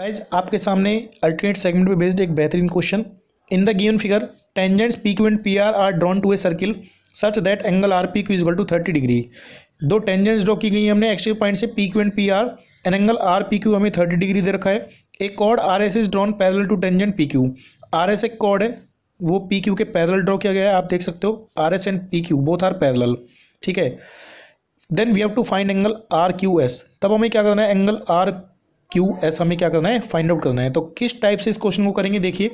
guys आपके सामने alternate segment में बेस्ड एक बेहतरीन question in the given figure tangents P Q and P R are drawn to a circle such that angle R P Q equal to thirty degree दो tangents draw की गई हमने एक्सट्री point से P Q and P R an angle R P Q हमें thirty degree दे रखा है एक chord R S is drawn parallel to tangent P Q R S एक कॉर्ड है वो पी क्यू के पैदल ड्रॉ किया गया है आप देख सकते हो R S and P Q both are parallel ठीक है then we have to find angle R Q S तब हमें क्या करना है एंगल आर क्यू ऐसा हमें क्या करना है फाइंड आउट करना है तो किस टाइप से इस क्वेश्चन को करेंगे देखिए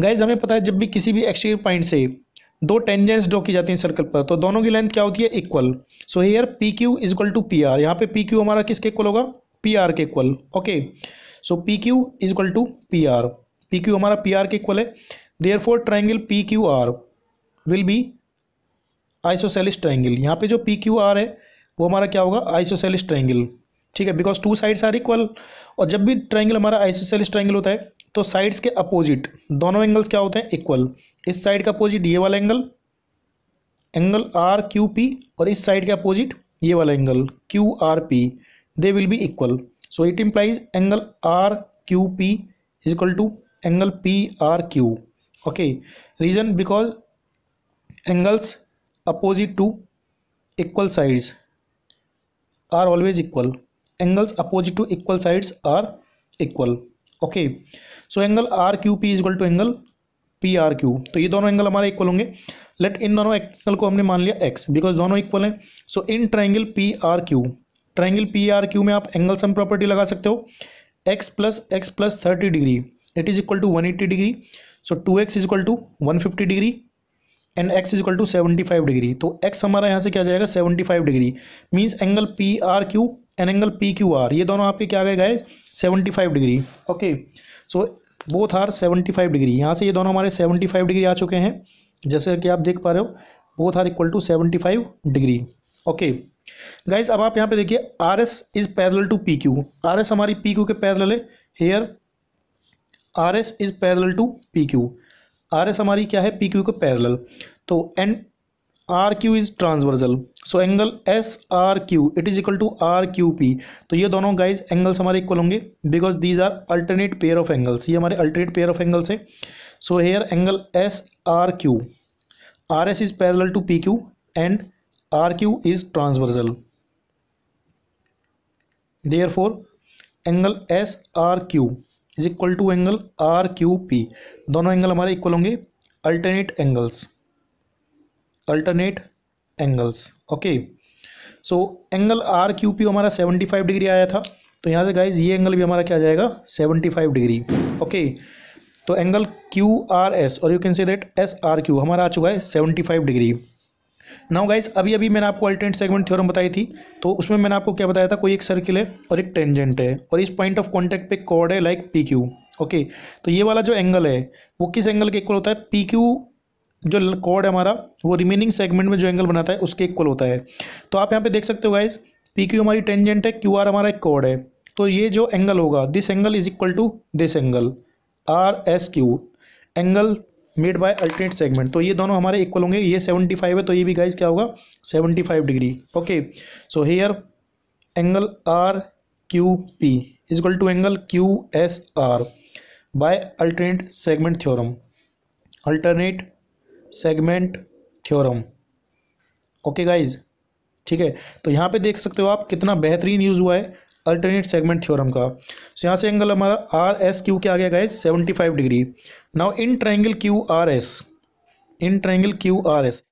गाइज हमें पता है जब भी किसी भी एक्सटीरियर पॉइंट से दो टेंजेंट्स ड्रॉ की जाती हैं सर्कल पर तो दोनों की लेंथ क्या होती है equal so here P Q is equal to P R यहाँ पे पी क्यू हमारा किसके इक्वल होगा पी आर के equal okay so P Q is equal to P R P Q हमारा पी आर के इक्वल है therefore triangle P Q R will be isosceles triangle यहाँ पे जो पी क्यू आर है वो हमारा क्या होगा आइसोसेलिस ट्राइंगल ठीक है because two sides are equal और जब भी ट्राइंगल हमारा आइसोसेलिस ट्राइंगल होता है तो साइड्स के अपोजिट दोनों एंगल्स क्या होते हैं इक्वल इस साइड का अपोजिट ये वाला angle angle R Q P और इस साइड के अपोजिट ये वाला angle Q R P they will be equal so it implies angle R Q P is equal to angle P R Q okay reason because angles opposite to equal sides are always equal angles opposite to equal sides are equal okay so angle rqp is equal to angle prq तो ये दोनों angle हमारे equal होंगे late इन दोनों angle को हमने मान लिया x बिकॉज दोनों इक्वल हैं so in triangle P R Q triangle P R Q में आप एंगल सम प्रॉपर्टी लगा सकते हो x plus x plus thirty degree it is equal to one eighty degree so two x equal to one fifty degree and x equal to seventy five degree तो x हमारा यहाँ से क्या जाएगा seventy five degree means angle P R Q and angle P Q are ये दोनों आपके क्या गए गए seventy five degree okay so both are seventy five degree यहाँ से ये दोनों हमारे सेवेंटी फाइव डिग्री आ चुके हैं जैसे कि आप देख पा रहे हो both are equal to seventy five degree okay guys अब आप यहाँ पे देखिए R S is parallel to P Q R S हमारी पी क्यू के पैदल है here R S is parallel to P Q R S हमारी क्या है पी क्यू के पैदल तो and R Q is transversal so angle S R Q it is equal to R Q P तो ये दोनों guys angles हमारे equal होंगे because these are alternate pair of angles ये हमारे अल्टरनेट पेयर ऑफ एंगल्स है so here angle S R Q R S is parallel to P Q and R Q is transversal therefore angle S R Q is equal to angle R Q P दोनों angle हमारे equal होंगे alternate angles alternate angles okay so angle R Q P हमारा seventy five degree आया था तो यहाँ से guys ये एंगल भी हमारा क्या जाएगा सेवेंटी फाइव डिग्री ओके तो एंगल क्यू आर एस और you can say that S R Q हमारा आ चुका है seventy five degree now guys अभी अभी मैंने आपको अल्टरनेट सेगमेंट थ्योरम बताई थी तो उसमें मैंने आपको क्या बताया था कोई एक सर्किल है और एक टेंजेंट है और इस पॉइंट ऑफ कॉन्टेक्ट पे कॉर्ड है लाइक पी क्यू ओके तो ये वाला जो एंगल है वो किस एंगल के इक्वल होता है पी क्यू जो कॉर्ड है हमारा वो रिमेनिंग सेगमेंट में जो एंगल बनाता है उसके इक्वल होता है तो आप यहाँ पे देख सकते हो गाइज पी क्यू हमारी टेंजेंट है क्यू आर हमारा एक कोड है तो ये जो एंगल होगा this angle is equal to this angle R S Q angle made by alternate segment तो ये दोनों हमारे इक्वल होंगे ये सेवेंटी फाइव है तो ये भी गाइज क्या होगा seventy five degree okay so here angle R Q P is equal to angle Q S R by alternate segment theorem alternate segment theorem okay guys ठीक है तो यहाँ पे देख सकते हो आप कितना बेहतरीन यूज़ हुआ है अल्टरनेट सेगमेंट थ्योरम का सो यहाँ से एंगल हमारा आर एस क्यू क्या आ गया guys seventy five degree now in triangle Q R S in triangle Q R S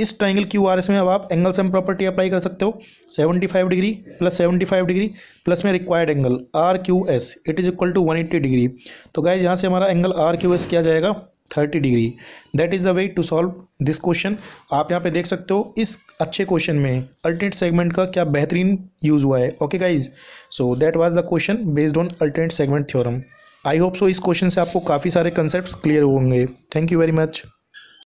इस ट्राइंगल क्यू आर एस में अब आप एंगल सेम प्रॉपर्टी अप्लाई कर सकते हो seventy five degree plus seventy five degree plus में required angle R Q S it is equal to one eighty degree तो guys यहाँ से हमारा एंगल आर क्यू एस किया जाएगा thirty degree that is the way to solve this question आप यहाँ पे देख सकते हो इस अच्छे क्वेश्चन में अल्टरनेट सेगमेंट का क्या बेहतरीन यूज़ हुआ है okay guys so that was the question based on alternate segment theorem I hope so इस क्वेश्चन से आपको काफ़ी सारे कंसेप्ट क्लियर होंगे थैंक यू वेरी मच